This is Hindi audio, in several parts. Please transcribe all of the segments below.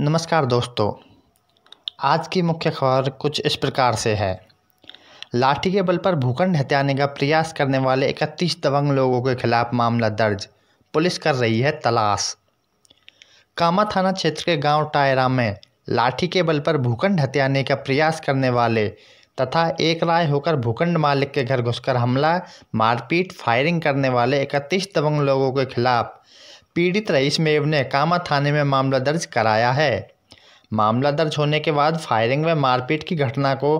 नमस्कार दोस्तों आज की मुख्य खबर कुछ इस प्रकार से है लाठी के बल पर भूखंड हत्याने का प्रयास करने वाले इकतीस दबंग लोगों के खिलाफ मामला दर्ज पुलिस कर रही है तलाश कामा थाना क्षेत्र के गांव टायरा में लाठी के बल पर भूखंड हत्याने का प्रयास करने वाले तथा एक राय होकर भूखंड मालिक के घर घुसकर हमला मारपीट फायरिंग करने वाले इकतीस दबंग लोगों के खिलाफ पीड़ित रईस मेव ने कामा थाने में मामला दर्ज कराया है मामला दर्ज होने के बाद फायरिंग व मारपीट की घटना को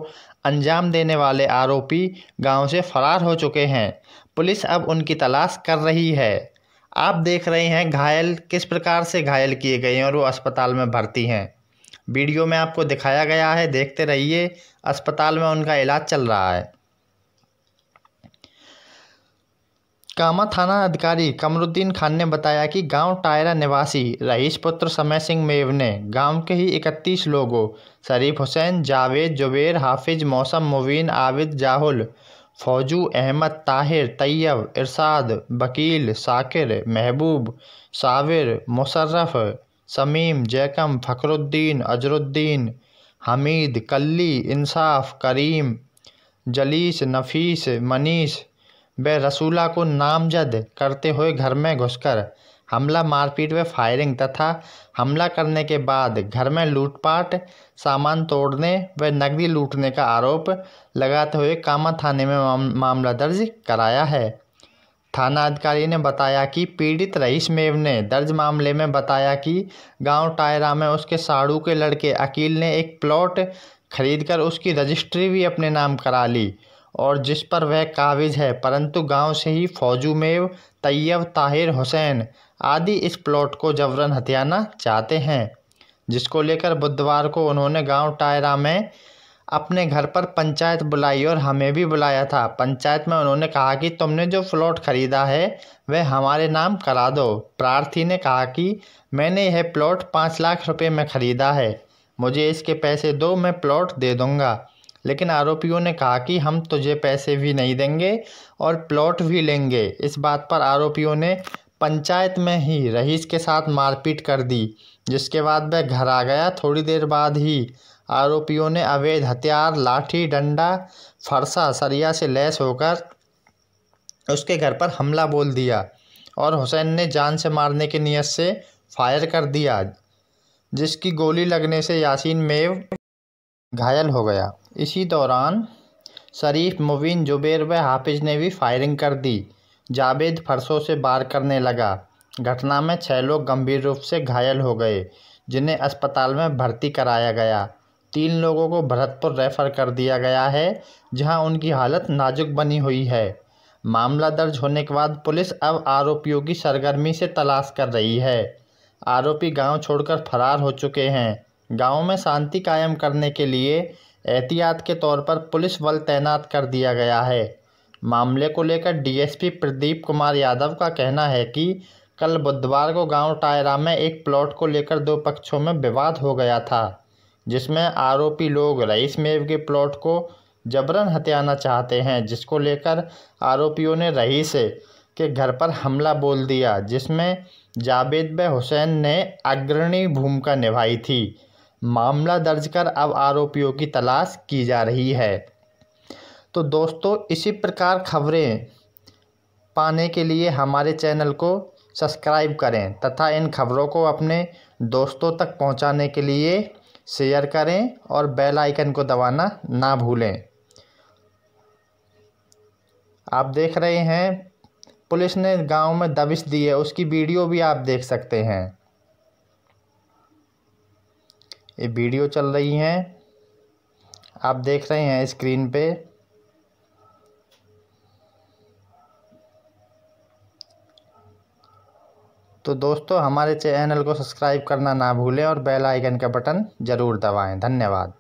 अंजाम देने वाले आरोपी गांव से फरार हो चुके हैं पुलिस अब उनकी तलाश कर रही है आप देख रहे हैं घायल किस प्रकार से घायल किए गए हैं और वो अस्पताल में भर्ती हैं वीडियो में आपको दिखाया गया है देखते रहिए अस्पताल में उनका इलाज चल रहा है कामा थाना अधिकारी कमरुद्दीन खान ने बताया कि गांव टायरा निवासी रईस पुत्र समय सिंह मेव ने गांव के ही 31 लोगों शरीफ हुसैन जावेद जुबेर हाफिज मौसम मुबीन आबिद जाहुल फौजू अहमद ताहिर तैयब इरशाद वकील साकिर महबूब साविर मुशर्रफ समीम जैकम फ़खरुद्दीन अजरुद्दीन हमीद कल्ली इंसाफ करीम जलीस नफीस मनीष वे रसूला को नामजद करते हुए घर में घुसकर हमला मारपीट व फायरिंग तथा हमला करने के बाद घर में लूटपाट सामान तोड़ने व नकदी लूटने का आरोप लगाते हुए कामा थाने में मामला दर्ज कराया है थाना अधिकारी ने बताया कि पीड़ित रईस मेव ने दर्ज मामले में बताया कि गांव टायरा में उसके साड़ू के लड़के अकील ने एक प्लॉट खरीदकर उसकी रजिस्ट्री भी अपने नाम करा ली और जिस पर वह काबिज़ है परंतु गांव से ही फौजू मेव तैयब ताहिर हुसैन आदि इस प्लॉट को जबरन हथियाना चाहते हैं जिसको लेकर बुधवार को उन्होंने गांव टायरा में अपने घर पर पंचायत बुलाई और हमें भी बुलाया था पंचायत में उन्होंने कहा कि तुमने जो प्लॉट ख़रीदा है वह हमारे नाम करा दो प्रार्थी ने कहा कि मैंने यह प्लॉट पाँच लाख रुपये में ख़रीदा है मुझे इसके पैसे दो मैं प्लॉट दे दूँगा लेकिन आरोपियों ने कहा कि हम तुझे पैसे भी नहीं देंगे और प्लॉट भी लेंगे इस बात पर आरोपियों ने पंचायत में ही रईस के साथ मारपीट कर दी जिसके बाद वह घर आ गया थोड़ी देर बाद ही आरोपियों ने अवैध हथियार लाठी डंडा फरसा सरिया से लैस होकर उसके घर पर हमला बोल दिया और हुसैन ने जान से मारने की नीयत से फायर कर दिया जिसकी गोली लगने से यासीन मेव घायल हो गया इसी दौरान शरीफ मुबीन जुबेर व हाफिज ने भी फायरिंग कर दी जावेद फरसों से बार करने लगा घटना में छः लोग गंभीर रूप से घायल हो गए जिन्हें अस्पताल में भर्ती कराया गया तीन लोगों को भरतपुर रेफ़र कर दिया गया है जहां उनकी हालत नाजुक बनी हुई है मामला दर्ज होने के बाद पुलिस अब आरोपियों की सरगर्मी से तलाश कर रही है आरोपी गांव छोड़कर फरार हो चुके हैं गाँव में शांति कायम करने के लिए एहतियात के तौर पर पुलिस बल तैनात कर दिया गया है मामले को लेकर डीएसपी प्रदीप कुमार यादव का कहना है कि कल बुधवार को गांव टायरा में एक प्लॉट को लेकर दो पक्षों में विवाद हो गया था जिसमें आरोपी लोग रईस मेव के प्लॉट को जबरन हत्याना चाहते हैं जिसको लेकर आरोपियों ने रईस के घर पर हमला बोल दिया जिसमें जावेद व हुसैन ने अग्रणी भूमिका निभाई थी मामला दर्ज कर अब आरोपियों की तलाश की जा रही है तो दोस्तों इसी प्रकार खबरें पाने के लिए हमारे चैनल को सब्सक्राइब करें तथा इन खबरों को अपने दोस्तों तक पहुंचाने के लिए शेयर करें और बेल आइकन को दबाना ना भूलें आप देख रहे हैं पुलिस ने गांव में दबिश दी है उसकी वीडियो भी आप देख सकते हैं ये वीडियो चल रही है आप देख रहे हैं स्क्रीन पे तो दोस्तों हमारे चैनल को सब्सक्राइब करना ना भूलें और बेल आइकन का बटन ज़रूर दबाएं धन्यवाद